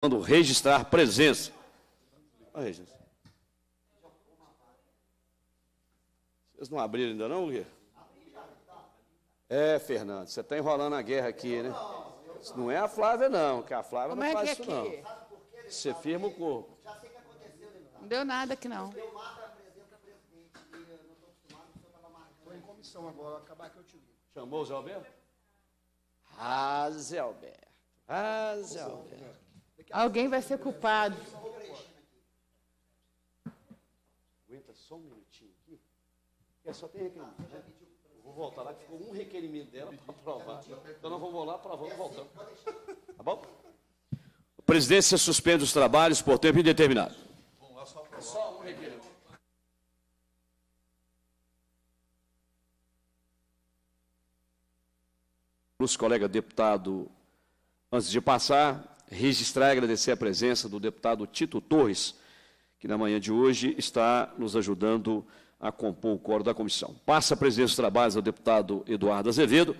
quando registrar presença. Vocês não abriram ainda não, Guia? É, Fernando, você está enrolando a guerra aqui, né? Não é a Flávia, não, que a Flávia Como não é faz é isso, aqui? não. Você firma o corpo. Né, não deu nada aqui, não. Estou em comissão agora, acabar que eu te Chamou o Zé Alberto? Ah, Zé Alberto. Ah, Zé Alberto. Alguém vai ser culpado. Aguenta só um minutinho aqui. É, né? Eu só tenho requerimento, Vou voltar lá, que ficou um requerimento dela para aprovar. Então nós vamos lá, aprovamos e voltamos. Tá bom? A presidência suspende os trabalhos por tempo indeterminado. É só um requerimento. Nosso colega deputado, antes de passar, registrar e agradecer a presença do deputado Tito Torres, que na manhã de hoje está nos ajudando a compor o coro da comissão. Passa a presidência dos trabalhos ao deputado Eduardo Azevedo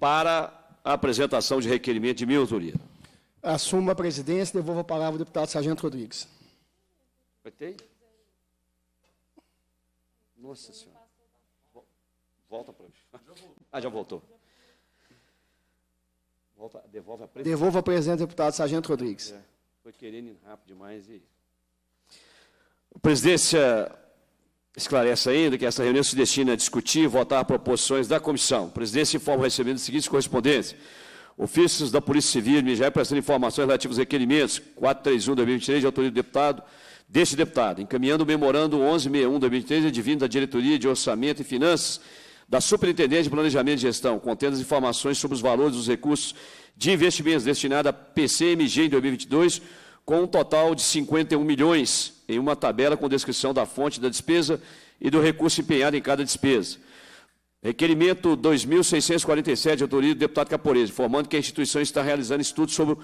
para a apresentação de requerimento de minha autoria. Assumo a presidência e devolvo a palavra ao deputado Sargento Rodrigues. Apertei? Nossa Senhora. Volta para mim. Ah, já voltou. Devolva a presença. Devolvo a deputado Sargento Rodrigues. É, foi querendo ir rápido demais. E... A presidência esclarece ainda que essa reunião se destina a discutir e votar proposições da comissão. A presidência informa recebendo as seguintes correspondências. Ofícios da Polícia Civil e Minas prestando informações relativas aos requerimentos 431-2023 de autoria do deputado, deste deputado, encaminhando o memorando 1161-2023, advindo da Diretoria de Orçamento e Finanças, da Superintendência de Planejamento e Gestão, contendo as informações sobre os valores dos recursos de investimentos destinados à PCMG em 2022, com um total de 51 milhões, em uma tabela com descrição da fonte da despesa e do recurso empenhado em cada despesa. Requerimento 2.647, autoria do deputado Caporese, informando que a instituição está realizando estudos sobre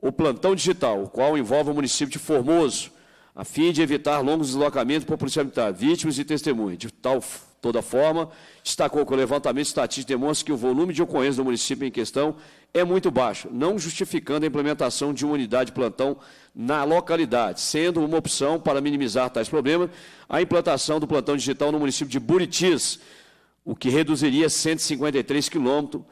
o plantão digital, o qual envolve o município de Formoso, a fim de evitar longos deslocamentos por polícia militar, vítimas e testemunhas. De tal toda forma, destacou que o levantamento estatístico demonstra que o volume de ocorrências do município em questão é muito baixo, não justificando a implementação de uma unidade de plantão na localidade, sendo uma opção para minimizar tais problemas a implantação do plantão digital no município de Buritis, o que reduziria 153 quilômetros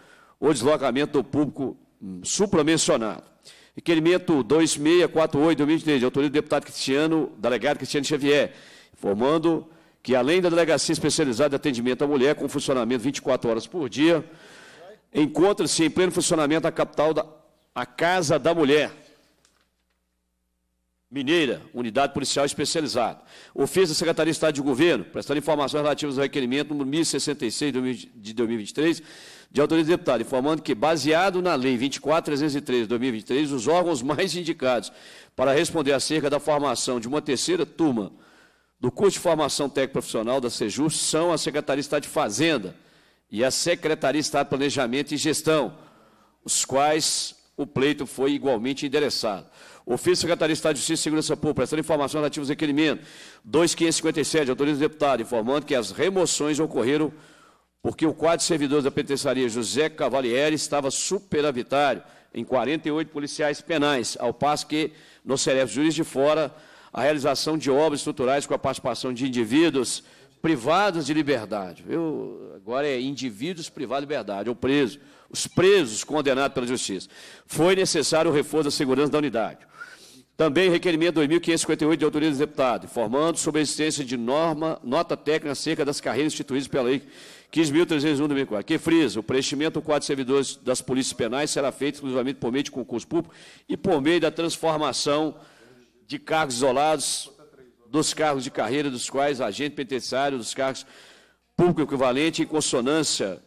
o deslocamento do público hum, supramencionado. Requerimento 2648, 2023, de autoria do deputado Cristiano, delegado Cristiano Xavier, informando que, além da Delegacia Especializada de Atendimento à Mulher, com funcionamento 24 horas por dia, encontra-se em pleno funcionamento a capital da a Casa da Mulher, Mineira, unidade policial especializada. Ofício da Secretaria de Estado de Governo, prestando informações relativas ao requerimento número 1066 de 2023, de autoria do deputado, informando que, baseado na Lei 24303 de 2023, os órgãos mais indicados para responder acerca da formação de uma terceira turma do curso de formação técnica profissional da SEJU são a Secretaria de Estado de Fazenda e a Secretaria de Estado de Planejamento e Gestão, os quais o pleito foi igualmente endereçado. Ofício Secretaria de Estado de Justiça e Segurança Pública, prestando informações relativas ao requerimento 2557, autoriza o deputado, informando que as remoções ocorreram porque o quadro de servidores da penitenciaria José Cavalieri estava superavitário em 48 policiais penais, ao passo que, no CEREF Juiz de Fora, a realização de obras estruturais com a participação de indivíduos privados de liberdade. Eu, agora é indivíduos privados de liberdade, ou preso. Os presos condenados pela justiça. Foi necessário o reforço da segurança da unidade também requerimento 2.558 de autoria do deputado, informando sobre a existência de norma, nota técnica acerca das carreiras instituídas pela Lei 15.301 2004 que frisa o preenchimento do quadro de servidores das polícias penais será feito exclusivamente por meio de concurso público e por meio da transformação de cargos isolados dos cargos de carreira, dos quais agente penitenciário, dos cargos público equivalente, em consonância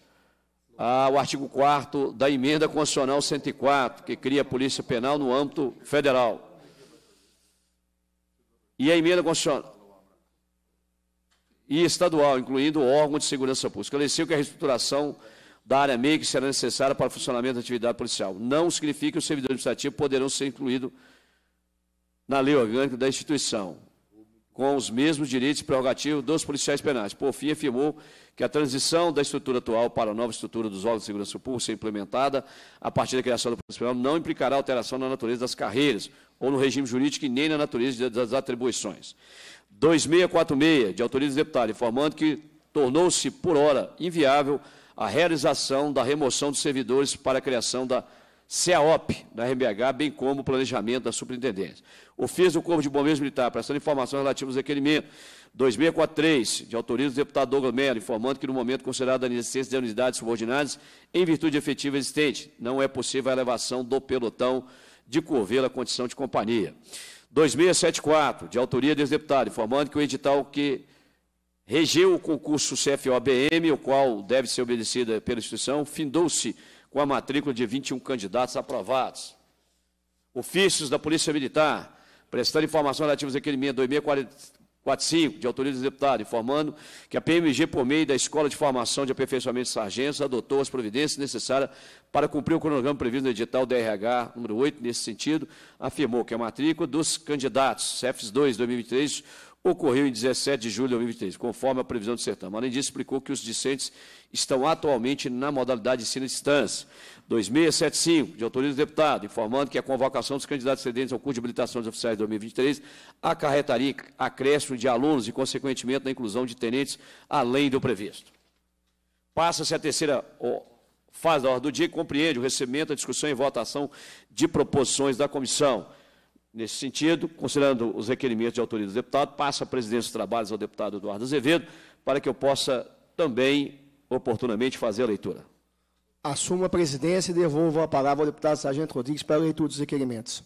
ao artigo 4 da emenda constitucional 104, que cria a Polícia Penal no âmbito federal e a emenda constitucional e estadual, incluindo o órgão de segurança pública. Esclareceu que a reestruturação da área MEI que será necessária para o funcionamento da atividade policial. Não significa que os servidores administrativos poderão ser incluídos na lei orgânica da instituição com os mesmos direitos e prerrogativos dos policiais penais. Por fim, afirmou que a transição da estrutura atual para a nova estrutura dos órgãos de segurança pública ser implementada a partir da criação do Polícia Penal não implicará alteração na natureza das carreiras ou no regime jurídico e nem na natureza das atribuições. 2646, de autoria do deputado, informando que tornou-se, por hora, inviável a realização da remoção dos servidores para a criação da CEAOP, da RBH, bem como o planejamento da superintendência. Ofício do Corpo de Bombeiros Militar, prestando informações relativas ao requerimento 2643, de autoria do deputado Douglas Mello, informando que, no momento considerado a inexistência de unidades subordinadas, em virtude efetiva existente, não é possível a elevação do pelotão de Corvela à condição de companhia. 2674, de autoria desse deputado, informando que o edital que regeu o concurso CFOBM, o qual deve ser obedecido pela instituição, findou-se com a matrícula de 21 candidatos aprovados. Ofícios da Polícia Militar, prestando informações relativas à requerimento 2645, de autoria do deputado, informando que a PMG, por meio da Escola de Formação de Aperfeiçoamento de Sargentos, adotou as providências necessárias para cumprir o cronograma previsto no edital DRH número 8, nesse sentido, afirmou que a matrícula dos candidatos CEFs 2 2023 ocorreu em 17 de julho de 2023, conforme a previsão do certame. Além disso, explicou que os discentes estão atualmente na modalidade de ensino à distância. 2675, de autoria do deputado, informando que a convocação dos candidatos cedentes ao curso de habilitação dos oficiais de 2023 acarretaria acréscimo de alunos e, consequentemente, na inclusão de tenentes além do previsto. Passa-se a terceira fase da ordem do dia que compreende o recebimento, a discussão e votação de proposições da comissão. Nesse sentido, considerando os requerimentos de autoria do deputado, passa a presidência dos trabalhos ao deputado Eduardo Azevedo, para que eu possa também, oportunamente, fazer a leitura. Assumo a presidência e devolvo a palavra ao deputado Sargento Rodrigues para a leitura dos requerimentos.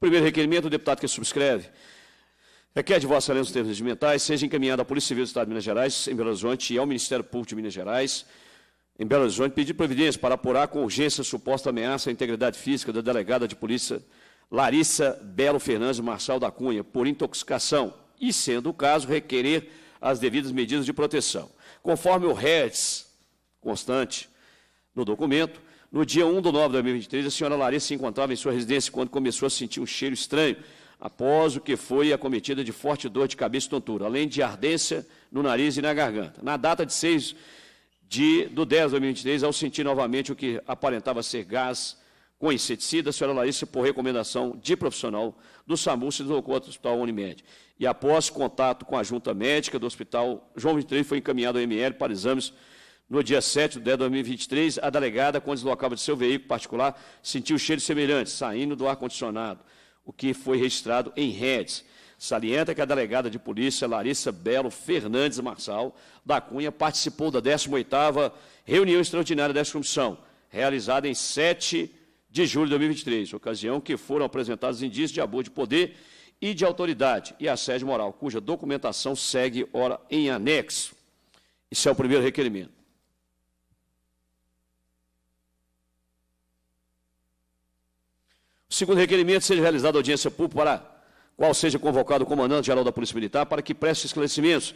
Primeiro requerimento, o deputado que subscreve. Requer é de Vossa Excelência os termos regimentais, seja encaminhado à Polícia Civil do Estado de Minas Gerais, em Belo Horizonte, e ao Ministério Público de Minas Gerais, em Belo Horizonte, pedir providência para apurar com urgência a suposta ameaça à integridade física da delegada de Polícia Larissa Belo Fernandes Marçal da Cunha, por intoxicação e, sendo o caso, requerer as devidas medidas de proteção. Conforme o REDS constante no documento, no dia 1 de nove de 2023, a senhora Larissa se encontrava em sua residência quando começou a sentir um cheiro estranho, após o que foi acometida de forte dor de cabeça e tontura, além de ardência no nariz e na garganta. Na data de 6 de, do 10 de 2023, ao sentir novamente o que aparentava ser gás com inseticida, a senhora Larissa, por recomendação de profissional do SAMU, se deslocou ao Hospital Unimed. E após contato com a junta médica do Hospital João 23, foi encaminhado ao ML para exames no dia 7 de dezembro de 2023. A delegada, quando deslocava de seu veículo particular, sentiu cheiro semelhante, saindo do ar-condicionado, o que foi registrado em redes. Salienta que a delegada de polícia Larissa Belo Fernandes Marçal da Cunha participou da 18ª reunião extraordinária dessa comissão, realizada em 7 de julho de 2023, ocasião que foram apresentados indícios de abuso de poder e de autoridade e assédio moral, cuja documentação segue ora em anexo. Esse é o primeiro requerimento. O segundo requerimento, seja realizada audiência pública para qual seja convocado o comandante-geral da Polícia Militar para que preste esclarecimentos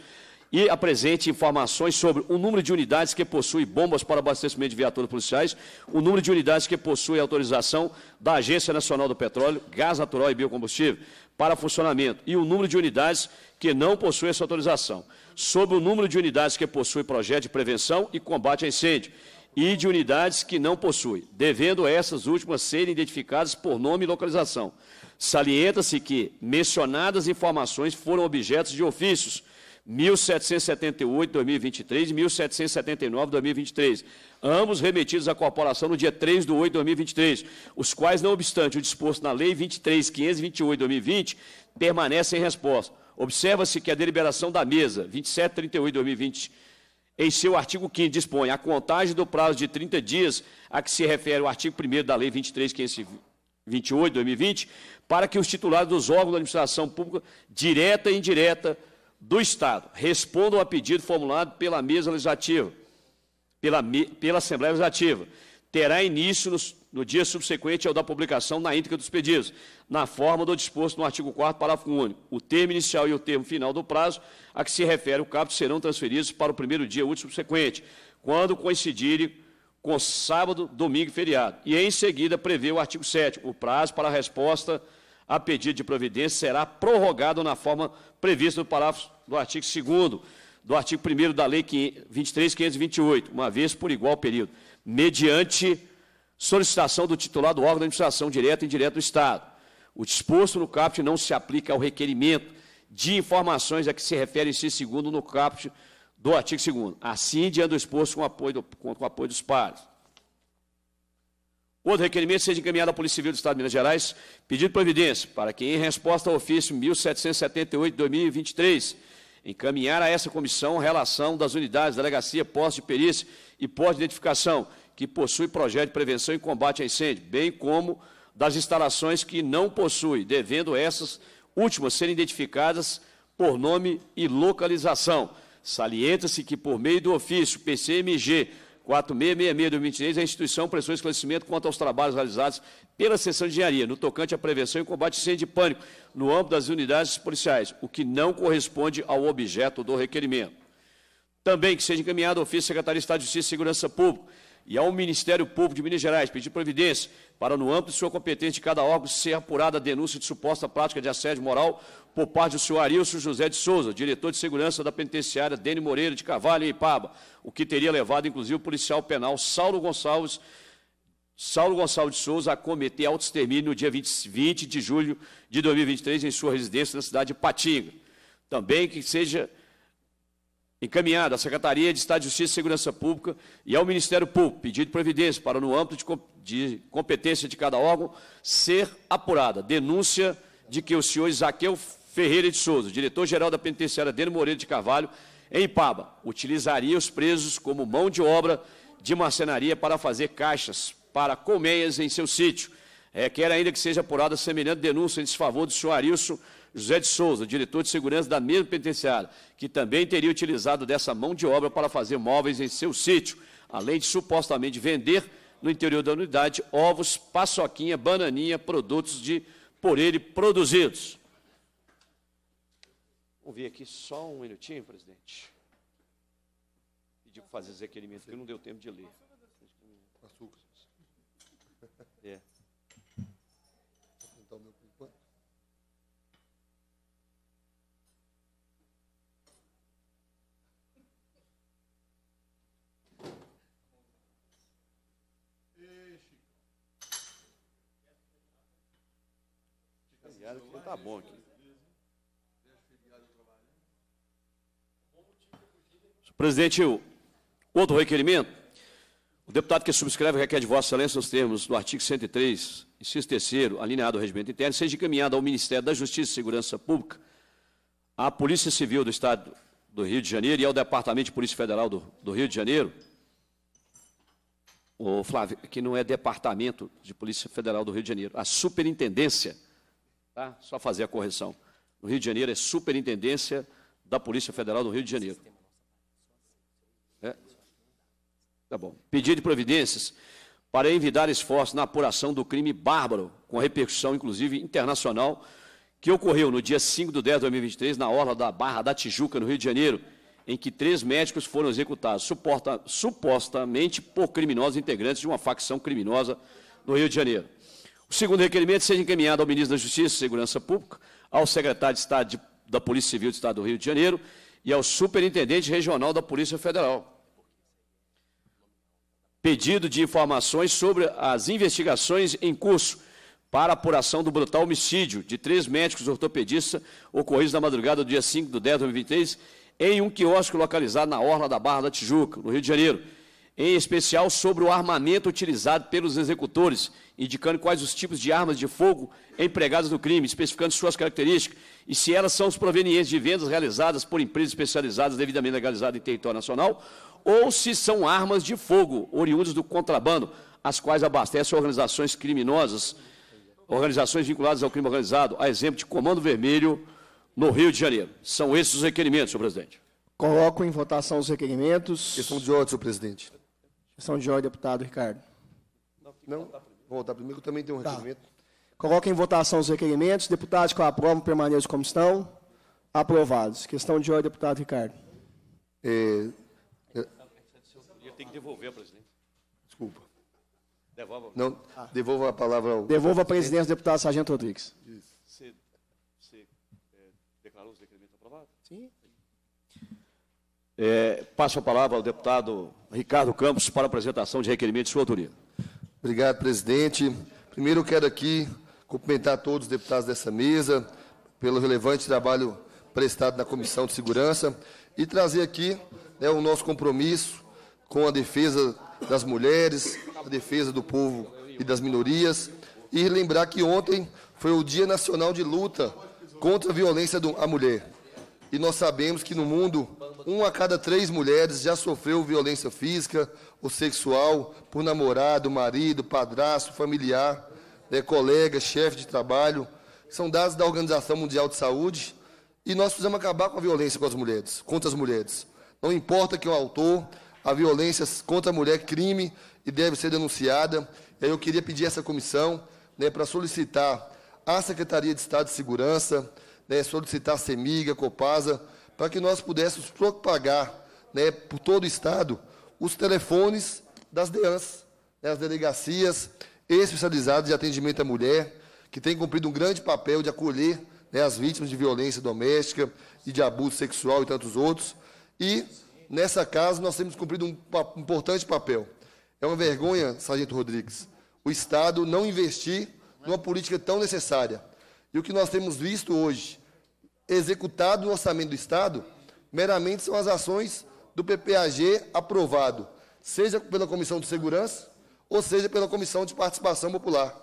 e apresente informações sobre o número de unidades que possui bombas para abastecimento de viaturas policiais, o número de unidades que possui autorização da Agência Nacional do Petróleo, Gás Natural e Biocombustível para funcionamento e o número de unidades que não possui essa autorização, sobre o número de unidades que possui projeto de prevenção e combate a incêndio e de unidades que não possui, devendo essas últimas serem identificadas por nome e localização. Salienta-se que mencionadas informações foram objetos de ofícios 1778, 2023 e 1779, 2023, ambos remetidos à corporação no dia 3 de 8 de 2023, os quais, não obstante o disposto na Lei 23.528, 2020, permanecem em resposta. Observa-se que a deliberação da mesa 2738, 2020, em seu artigo 5 dispõe a contagem do prazo de 30 dias a que se refere o artigo 1 da Lei 23.528, 2020, para que os titulares dos órgãos da administração pública, direta e indireta, do Estado respondam a pedido formulado pela mesa legislativa, pela, pela Assembleia Legislativa, terá início no, no, dia subsequente ao da publicação na íntegra dos pedidos, na forma do disposto no artigo 4 parágrafo único. O termo inicial e o termo final do prazo a que se refere o caput serão transferidos para o primeiro dia útil subsequente, quando coincidirem com sábado, domingo e feriado. E em seguida prevê o artigo 7 o prazo para a resposta a pedido de providência, será prorrogado na forma prevista no parágrafo do artigo 2 do artigo 1 da Lei 23.528, uma vez por igual período, mediante solicitação do titular do órgão de administração direta e indireta do Estado. O disposto no caput não se aplica ao requerimento de informações a que se refere esse segundo no caput do artigo 2 Assim, diante do exposto, com apoio, do, com, com apoio dos pares. Outro requerimento seja encaminhado à Polícia Civil do Estado de Minas Gerais, pedido providência para que, em resposta ao ofício 1778-2023, encaminhar a essa comissão relação das unidades, delegacia, posto de perícia e posto de identificação que possui projeto de prevenção e combate a incêndio, bem como das instalações que não possui, devendo essas últimas serem identificadas por nome e localização. Salienta-se que, por meio do ofício PCMG 4666 2023, a instituição prestou esclarecimento quanto aos trabalhos realizados pela seção de engenharia, no tocante à prevenção e combate a incêndio de pânico, no âmbito das unidades policiais, o que não corresponde ao objeto do requerimento. Também que seja encaminhado ao ofício da Secretaria de Estado de Justiça e Segurança Pública, e ao Ministério Público de Minas Gerais pedir providência para, no âmbito de sua competência de cada órgão, ser apurada a denúncia de suposta prática de assédio moral por parte do senhor Arilson José de Souza, diretor de segurança da penitenciária Dene Moreira de Carvalho em Ipaba, o que teria levado, inclusive, o policial penal Saulo Gonçalves, Saulo Gonçalves de Souza a cometer autoextermínio no dia 20, 20 de julho de 2023 em sua residência na cidade de Patinga. Também que seja encaminhado à Secretaria de Estado de Justiça e Segurança Pública e ao Ministério Público, pedido de providência para, no âmbito de, competência de cada órgão, ser apurada denúncia de que o senhor Isaqueu Ferreira de Souza, diretor-geral da penitenciária Dino Moreira de Carvalho, em Ipaba, utilizaria os presos como mão de obra de marcenaria para fazer caixas para colmeias em seu sítio. Requer é, ainda que seja apurada semelhante denúncia em desfavor do senhor Arilson José de Souza, diretor de segurança da mesma penitenciária, que também teria utilizado dessa mão de obra para fazer móveis em seu sítio, além de supostamente vender no interior da unidade ovos, paçoquinha, bananinha, produtos de por ele produzidos. Vamos ver aqui só um minutinho, presidente. Pedi para fazer esse requerimento, porque não deu tempo de ler. Açúcar. É. bom aqui. Presidente, outro requerimento. O deputado que subscreve requer de Vossa Excelência os termos do artigo 103, inciso 3, alineado ao regimento interno, seja encaminhado ao Ministério da Justiça e Segurança Pública, à Polícia Civil do Estado do Rio de Janeiro e ao Departamento de Polícia Federal do, do Rio de Janeiro, o Flávio, que não é Departamento de Polícia Federal do Rio de Janeiro, a Superintendência Tá? Só fazer a correção. No Rio de Janeiro é Superintendência da Polícia Federal do Rio de Janeiro. É. Tá bom. Pedir de providências para envidar esforços na apuração do crime bárbaro, com repercussão, inclusive, internacional, que ocorreu no dia 5 de 10 de 2023, na orla da Barra da Tijuca, no Rio de Janeiro, em que três médicos foram executados, suporta, supostamente por criminosos integrantes de uma facção criminosa no Rio de Janeiro. O segundo requerimento seja encaminhado ao ministro da Justiça e Segurança Pública, ao secretário de Estado de, da Polícia Civil do Estado do Rio de Janeiro e ao superintendente regional da Polícia Federal. Pedido de informações sobre as investigações em curso para apuração do brutal homicídio de três médicos ortopedistas ocorridos na madrugada do dia 5 de 10 de 2023 em um quiosque localizado na Orla da Barra da Tijuca, no Rio de Janeiro em especial sobre o armamento utilizado pelos executores, indicando quais os tipos de armas de fogo empregadas no crime, especificando suas características e se elas são os provenientes de vendas realizadas por empresas especializadas devidamente legalizadas em território nacional ou se são armas de fogo oriundas do contrabando, as quais abastecem organizações criminosas, organizações vinculadas ao crime organizado, a exemplo de Comando Vermelho no Rio de Janeiro. São esses os requerimentos, senhor presidente. Coloco em votação os requerimentos. Questão de ordem, senhor presidente. Questão de Jorge, deputado Ricardo. Não, Vou voltar primeiro, que eu também tenho um tá. requerimento. Coloque em votação os requerimentos. Deputados que aprovam, permaneçam como estão. Aprovados. Questão de ordem, deputado Ricardo. É, é. eu tenho que devolver, presidente. Desculpa. Devolva. Não, ah. devolva a palavra ao... Devolva a presidência deputado Sargento Rodrigues. Você, você é, declarou os requerimentos aprovados? Sim. É, passo a palavra ao deputado Ricardo Campos, para a apresentação de requerimento de sua autoria. Obrigado, presidente. Primeiro, eu quero aqui cumprimentar todos os deputados dessa mesa pelo relevante trabalho prestado na Comissão de Segurança e trazer aqui né, o nosso compromisso com a defesa das mulheres, a defesa do povo e das minorias. E lembrar que ontem foi o Dia Nacional de Luta contra a Violência à Mulher. E nós sabemos que no mundo um a cada três mulheres já sofreu violência física ou sexual por namorado, marido, padrasto, familiar, né, colega, chefe de trabalho. São dados da Organização Mundial de Saúde. E nós precisamos acabar com a violência contra as mulheres. Contra as mulheres. Não importa é o autor, a violência contra a mulher é crime e deve ser denunciada. E aí eu queria pedir essa comissão né, para solicitar à Secretaria de Estado de Segurança, né, solicitar a CEMIGA, a COPASA, para que nós pudéssemos propagar né, por todo o Estado os telefones das DEANs, né, as delegacias especializadas de atendimento à mulher, que têm cumprido um grande papel de acolher né, as vítimas de violência doméstica e de abuso sexual e tantos outros. E, nessa casa, nós temos cumprido um importante papel. É uma vergonha, Sargento Rodrigues, o Estado não investir numa política tão necessária. E o que nós temos visto hoje executado o orçamento do Estado meramente são as ações do PPAG aprovado, seja pela Comissão de Segurança ou seja pela Comissão de Participação Popular.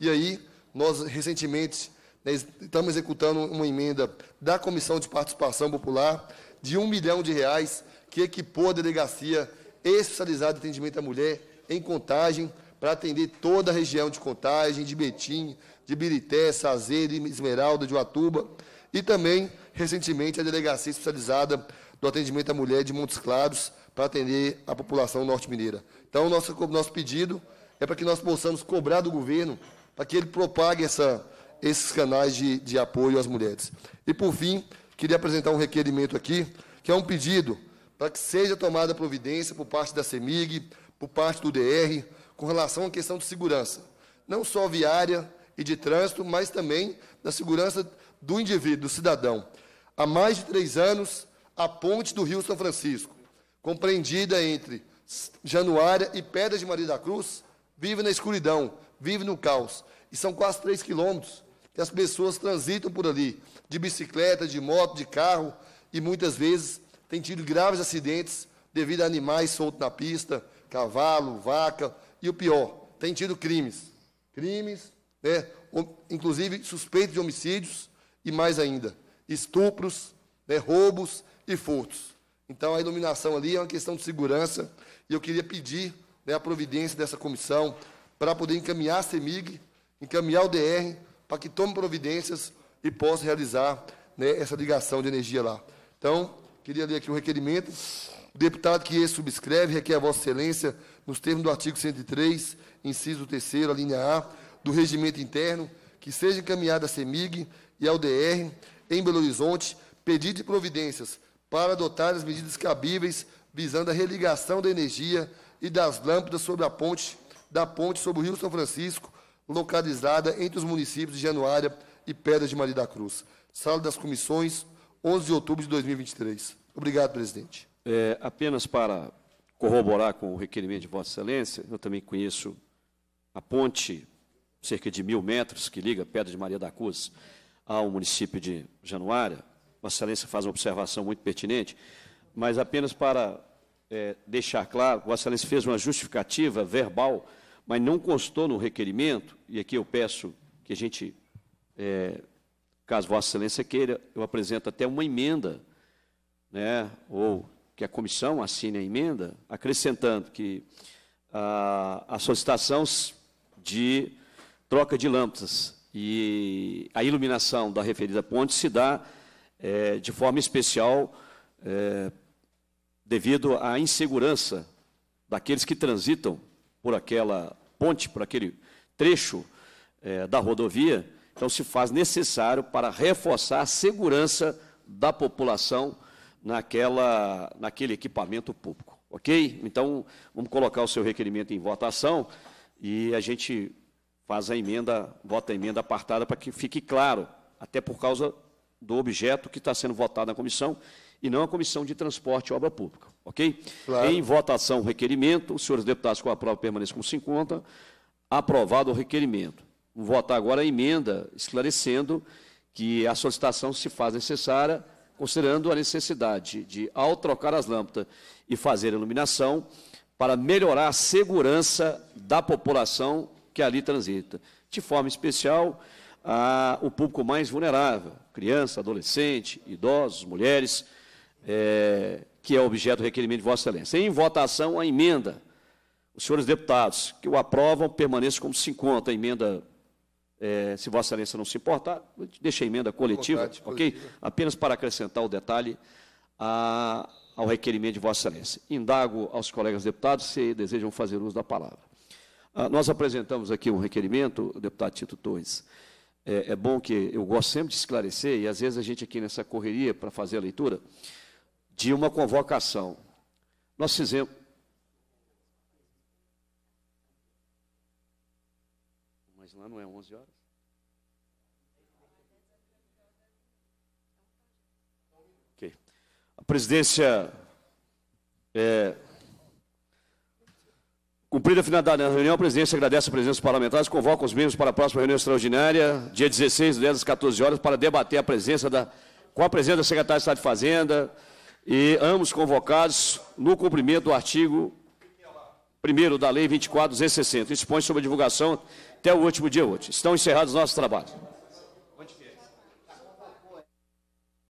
E aí, nós recentemente né, estamos executando uma emenda da Comissão de Participação Popular de um milhão de reais que equipou a delegacia especializada de atendimento à mulher em contagem para atender toda a região de contagem, de Betim, de Birité, Sazeiro, Esmeralda, de Uatuba e também, recentemente, a Delegacia Especializada do Atendimento à Mulher de Montes Claros para atender a população norte-mineira. Então, nosso, nosso pedido é para que nós possamos cobrar do governo para que ele propague essa, esses canais de, de apoio às mulheres. E, por fim, queria apresentar um requerimento aqui, que é um pedido para que seja tomada providência por parte da CEMIG, por parte do DR, com relação à questão de segurança, não só viária e de trânsito, mas também da segurança do indivíduo, do cidadão. Há mais de três anos, a ponte do Rio São Francisco, compreendida entre Januária e Pedras de Maria da Cruz, vive na escuridão, vive no caos. E são quase três quilômetros que as pessoas transitam por ali, de bicicleta, de moto, de carro, e muitas vezes têm tido graves acidentes devido a animais soltos na pista, cavalo, vaca, e o pior, têm tido crimes. Crimes, né, inclusive suspeitos de homicídios, e mais ainda, estupros, né, roubos e furtos. Então, a iluminação ali é uma questão de segurança, e eu queria pedir né, a providência dessa comissão para poder encaminhar a CEMIG, encaminhar o DR, para que tome providências e possa realizar né, essa ligação de energia lá. Então, queria ler aqui o um requerimento. O deputado que esse subscreve requer a Vossa Excelência, nos termos do artigo 103, inciso 3, a linha A, do regimento interno, que seja encaminhada a CEMIG e ao DR em Belo Horizonte pedir de providências para adotar as medidas cabíveis visando a religação da energia e das lâmpadas sobre a ponte da ponte sobre o Rio São Francisco, localizada entre os municípios de Januária e Pedras de Maria da Cruz. Sala das Comissões, 11 de outubro de 2023. Obrigado, presidente. É, apenas para corroborar com o requerimento de Vossa Excelência, eu também conheço a ponte, cerca de mil metros, que liga Pedra de Maria da Cruz ao município de Januária. Vossa Excelência faz uma observação muito pertinente, mas apenas para é, deixar claro, Vossa Excelência fez uma justificativa verbal, mas não constou no requerimento, e aqui eu peço que a gente, é, caso Vossa Excelência queira, eu apresento até uma emenda, né, ou que a comissão assine a emenda, acrescentando que a, a solicitação de troca de lâmpadas e a iluminação da referida ponte se dá é, de forma especial é, devido à insegurança daqueles que transitam por aquela ponte, por aquele trecho é, da rodovia. Então, se faz necessário para reforçar a segurança da população naquela, naquele equipamento público. Ok? Então, vamos colocar o seu requerimento em votação e a gente faz a emenda, vota a emenda apartada para que fique claro, até por causa do objeto que está sendo votado na comissão e não a comissão de transporte e obra pública, ok? Claro. Em votação, requerimento, os senhores deputados com a prova permaneçam com 50, aprovado o requerimento. Vou votar agora a emenda, esclarecendo que a solicitação se faz necessária, considerando a necessidade de, ao trocar as lâmpadas e fazer a iluminação, para melhorar a segurança da população que ali transita. De forma especial, a, o público mais vulnerável, criança, adolescente, idosos, mulheres, é, que é objeto do requerimento de Vossa Excelência. Em votação, a emenda. Os senhores deputados que o aprovam permaneçam como se encontra. A emenda, é, se Vossa Excelência não se importar, deixa a emenda coletiva, vontade, ok? Coletiva. Apenas para acrescentar o detalhe a, ao requerimento de Vossa Excelência. Indago aos colegas deputados se desejam fazer uso da palavra. Ah, nós apresentamos aqui um requerimento, deputado Tito Torres. É, é, bom que eu gosto sempre de esclarecer, e às vezes a gente aqui nessa correria para fazer a leitura, de uma convocação. Nós fizemos. Mas lá não é 11 horas? Ok. A presidência é, Cumprida a finalidade da reunião, a presidência agradece a presença dos parlamentares e convoca os membros para a próxima reunião extraordinária, dia 16, 10 às 14 horas, para debater a presença da, com a presença da secretária de Estado de Fazenda e ambos convocados no cumprimento do artigo 1 da Lei 24.260. Expõe sobre a divulgação até o último dia útil. Estão encerrados nossos trabalhos.